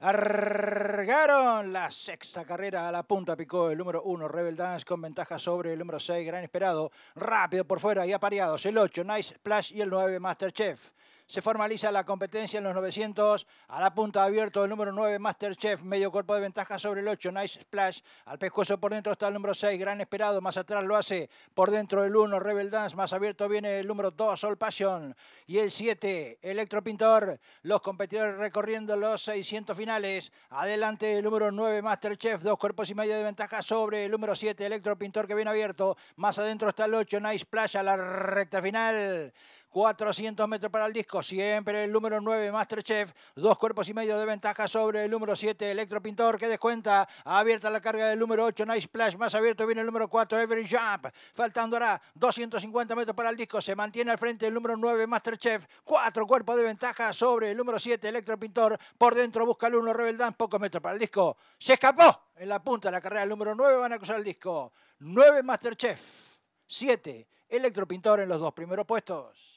Argaron la sexta carrera a la punta, picó el número 1, Rebel Dance, con ventaja sobre el número 6, Gran Esperado. Rápido por fuera y apareados el 8, Nice Splash y el 9, Masterchef se formaliza la competencia en los 900. A la punta abierto el número 9, Masterchef, medio cuerpo de ventaja sobre el 8, Nice Splash. Al pescuezo por dentro está el número 6, Gran Esperado. Más atrás lo hace por dentro el 1, Rebel Dance. Más abierto viene el número 2, Sol Passion. Y el 7, Pintor. Los competidores recorriendo los 600 finales. Adelante el número 9, Masterchef. Dos cuerpos y medio de ventaja sobre el número 7, Pintor. que viene abierto. Más adentro está el 8, Nice Splash. A la recta final. 400 metros para el disco, siempre el número 9, Masterchef, dos cuerpos y medio de ventaja sobre el número 7, Electropintor, que descuenta, abierta la carga del número 8, Nice Splash, más abierto viene el número 4, Every Jump, faltando ahora 250 metros para el disco, se mantiene al frente el número 9, Masterchef, cuatro cuerpos de ventaja sobre el número 7, Electropintor, por dentro busca el 1, Rebel pocos metros para el disco, se escapó en la punta de la carrera el número 9, van a cruzar el disco, 9 Masterchef, 7 Electropintor en los dos primeros puestos.